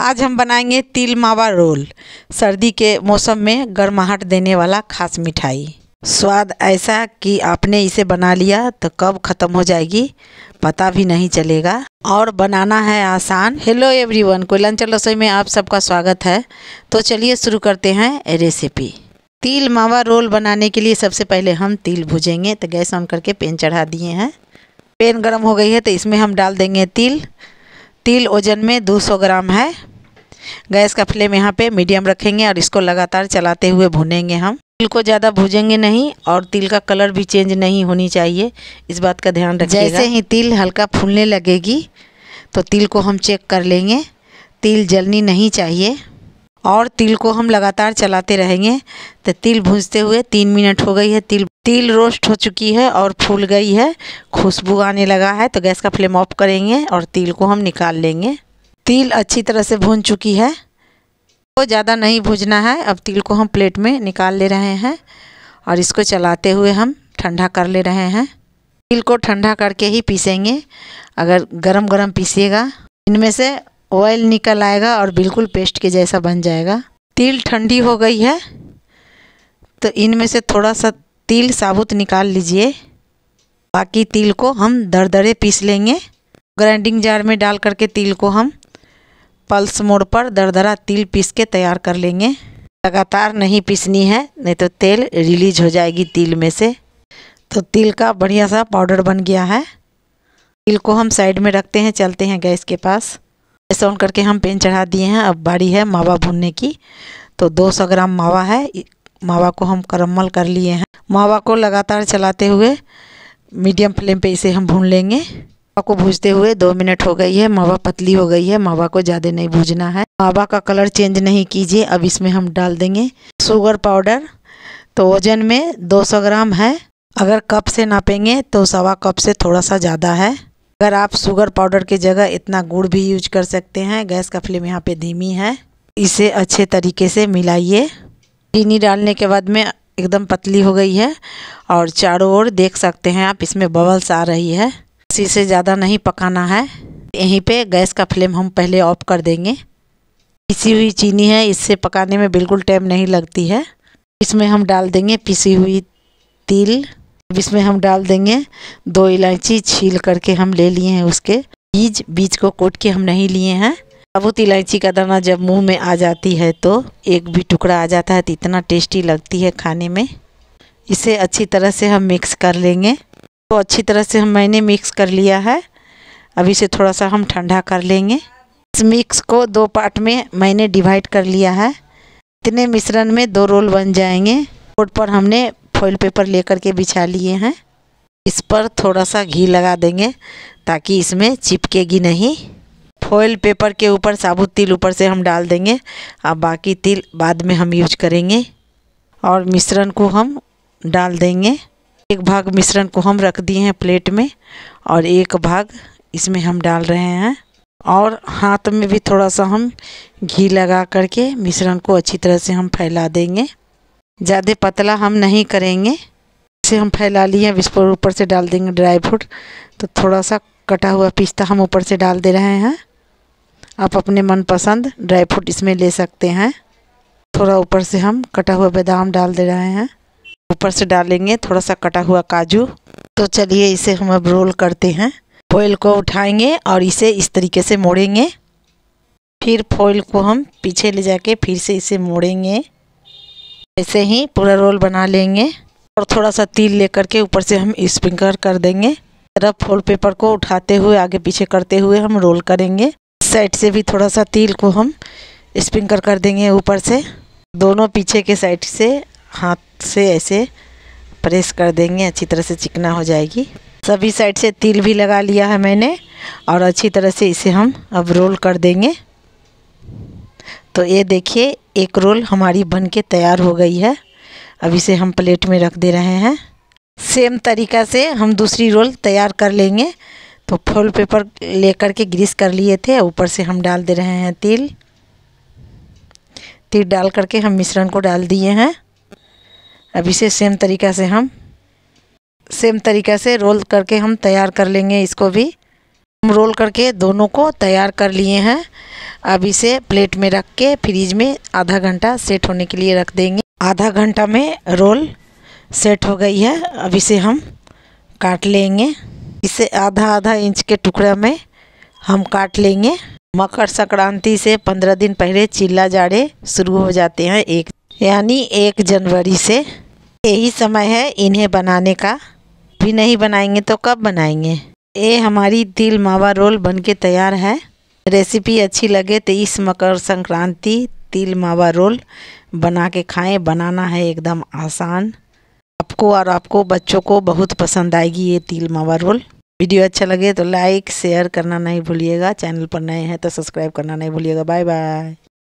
आज हम बनाएंगे तिल मावा रोल सर्दी के मौसम में गर्माहट देने वाला खास मिठाई स्वाद ऐसा कि आपने इसे बना लिया तो कब ख़त्म हो जाएगी पता भी नहीं चलेगा और बनाना है आसान हेलो एवरीवन कोयलांचल रसोई में आप सबका स्वागत है तो चलिए शुरू करते हैं रेसिपी तिल मावा रोल बनाने के लिए सबसे पहले हम तिल भुजेंगे तो गैस ऑन करके पेन चढ़ा दिए हैं पेन गर्म हो गई है तो इसमें हम डाल देंगे तिल तिल वजन में 200 ग्राम है गैस का फ्लेम यहाँ पे मीडियम रखेंगे और इसको लगातार चलाते हुए भुनेंगे हम तिल को ज़्यादा भूजेंगे नहीं और तिल का कलर भी चेंज नहीं होनी चाहिए इस बात का ध्यान रखिएगा जैसे ही तिल हल्का फूलने लगेगी तो तिल को हम चेक कर लेंगे तिल जलनी नहीं चाहिए और तिल को हम लगातार चलाते रहेंगे तो तिल भूजते हुए तीन मिनट हो गई है तिल तिल रोस्ट हो चुकी है और फूल गई है खुशबू आने लगा है तो गैस का फ्लेम ऑफ करेंगे और तिल को हम निकाल लेंगे तिल अच्छी तरह से भून चुकी है तो ज़्यादा नहीं भूजना है अब तिल को हम प्लेट में निकाल ले रहे हैं और इसको चलाते हुए हम ठंडा कर ले रहे हैं तिल को ठंडा करके ही पीसेंगे अगर गरम गरम पीसीएगा इनमें से ऑयल निकल आएगा और बिल्कुल पेस्ट के जैसा बन जाएगा तिल ठंडी हो गई है तो इनमें से थोड़ा सा तिल साबुत निकाल लीजिए बाकी तिल को हम दरे पीस लेंगे ग्राइंडिंग जार में डाल करके तिल को हम पल्स मोड़ पर दरदरा तिल पीस के तैयार कर लेंगे लगातार नहीं पीसनी है नहीं तो तेल रिलीज हो जाएगी तिल में से तो तिल का बढ़िया सा पाउडर बन गया है तिल को हम साइड में रखते हैं चलते हैं गैस के पास ऐसा ऑन करके हम पेन चढ़ा दिए हैं अब बारी है मावा भूनने की तो 200 ग्राम मावा है मावा को हम करमल कर लिए हैं मावा को लगातार चलाते हुए मीडियम फ्लेम पे इसे हम भून लेंगे मावा को भूजते हुए दो मिनट हो गई है मावा पतली हो गई है मावा को ज़्यादा नहीं भूजना है मावा का कलर चेंज नहीं कीजिए अब इसमें हम डाल देंगे शुगर पाउडर तो वजन में 200 ग्राम है अगर कप से नापेंगे तो सवा कप से थोड़ा सा ज़्यादा है अगर आप शुगर पाउडर की जगह इतना गुड़ भी यूज कर सकते हैं गैस का फ्लेम यहाँ पे धीमी है इसे अच्छे तरीके से मिलाइए चीनी डालने के बाद में एकदम पतली हो गई है और चारों ओर देख सकते हैं आप इसमें बबल्स आ रही है अस्सी से ज़्यादा नहीं पकाना है यहीं पे गैस का फ्लेम हम पहले ऑफ कर देंगे पिसी हुई चीनी है इससे पकाने में बिल्कुल टाइम नहीं लगती है इसमें हम डाल देंगे पिसी हुई तिल इसमें हम डाल देंगे दो इलायची छील करके हम ले लिए हैं उसके बीज बीज को कोट के हम नहीं लिए हैं साबुत इलायची का दाना जब मुंह में आ जाती है तो एक भी टुकड़ा आ जाता है तो इतना टेस्टी लगती है खाने में इसे अच्छी तरह से हम मिक्स कर लेंगे तो अच्छी तरह से हम मैंने मिक्स कर लिया है अभी से थोड़ा सा हम ठंडा कर लेंगे इस मिक्स को दो पार्ट में मैंने डिवाइड कर लिया है इतने मिश्रण में दो रोल बन जाएंगे बोर्ड पर हमने फॉइल पेपर लेकर के बिछा लिए हैं इस पर थोड़ा सा घी लगा देंगे ताकि इसमें चिपकेगी नहीं फॉइल पेपर के ऊपर साबुत तिल ऊपर से हम डाल देंगे अब बाकी तिल बाद में हम यूज करेंगे और मिश्रण को हम डाल देंगे एक भाग मिश्रण को हम रख दिए हैं प्लेट में और एक भाग इसमें हम डाल रहे हैं और हाथ में भी थोड़ा सा हम घी लगा करके मिश्रण को अच्छी तरह से हम फैला देंगे ज़्यादा पतला हम नहीं करेंगे इसे हम फैला लिए अब इस पर ऊपर से डाल देंगे ड्राई फ्रूट तो थोड़ा सा कटा हुआ पिस्ता हम ऊपर से डाल दे रहे हैं आप अपने मनपसंद ड्राई फ्रूट इसमें ले सकते हैं थोड़ा ऊपर से हम कटा हुआ बादाम डाल दे रहे हैं ऊपर से डालेंगे थोड़ा सा कटा हुआ काजू तो चलिए इसे हम अब रोल करते हैं फोइल को उठाएंगे और इसे इस तरीके से मोड़ेंगे फिर फॉइल को हम पीछे ले जाके फिर से इसे मोड़ेंगे ऐसे ही पूरा रोल बना लेंगे और थोड़ा सा तिल लेकर के ऊपर से हम स्प्रिंकर कर देंगे तरफ फोल्ड पेपर को उठाते हुए आगे पीछे करते हुए हम रोल करेंगे साइड से भी थोड़ा सा तिल को हम स्प्रिंकल कर देंगे ऊपर से दोनों पीछे के साइड से हाथ से ऐसे प्रेस कर देंगे अच्छी तरह से चिकना हो जाएगी सभी साइड से तिल भी लगा लिया है मैंने और अच्छी तरह से इसे हम अब रोल कर देंगे तो ये देखिए एक रोल हमारी बन के तैयार हो गई है अब इसे हम प्लेट में रख दे रहे हैं सेम तरीका से हम दूसरी रोल तैयार कर लेंगे तो फॉल पेपर लेकर के ग्रीस कर लिए थे ऊपर से हम डाल दे रहे हैं तिल तिल डाल करके हम मिश्रण को डाल दिए हैं अब इसे सेम तरीक़ा से हम सेम तरीक़ा से रोल करके हम तैयार कर लेंगे इसको भी हम रोल करके दोनों को तैयार कर लिए हैं अब इसे प्लेट में रख के फ्रिज में आधा घंटा सेट होने के लिए रख देंगे आधा घंटा में रोल सेट हो गई है अब इसे हम काट लेंगे इसे आधा आधा इंच के टुकड़ा में हम काट लेंगे मकर संक्रांति से पंद्रह दिन पहले चिल्ला जाड़े शुरू हो जाते हैं एक यानी एक जनवरी से यही समय है इन्हें बनाने का भी नहीं बनाएंगे तो कब बनाएंगे ये हमारी तिल मावा रोल बनके तैयार है रेसिपी अच्छी लगे तो इस मकर संक्रांति तिल मावा रोल बना के खाएं बनाना है एकदम आसान आपको और आपको बच्चों को बहुत पसंद आएगी ये तिल मावा रोल वीडियो अच्छा लगे तो लाइक शेयर करना नहीं भूलिएगा चैनल पर नए हैं तो सब्सक्राइब करना नहीं भूलिएगा बाय बाय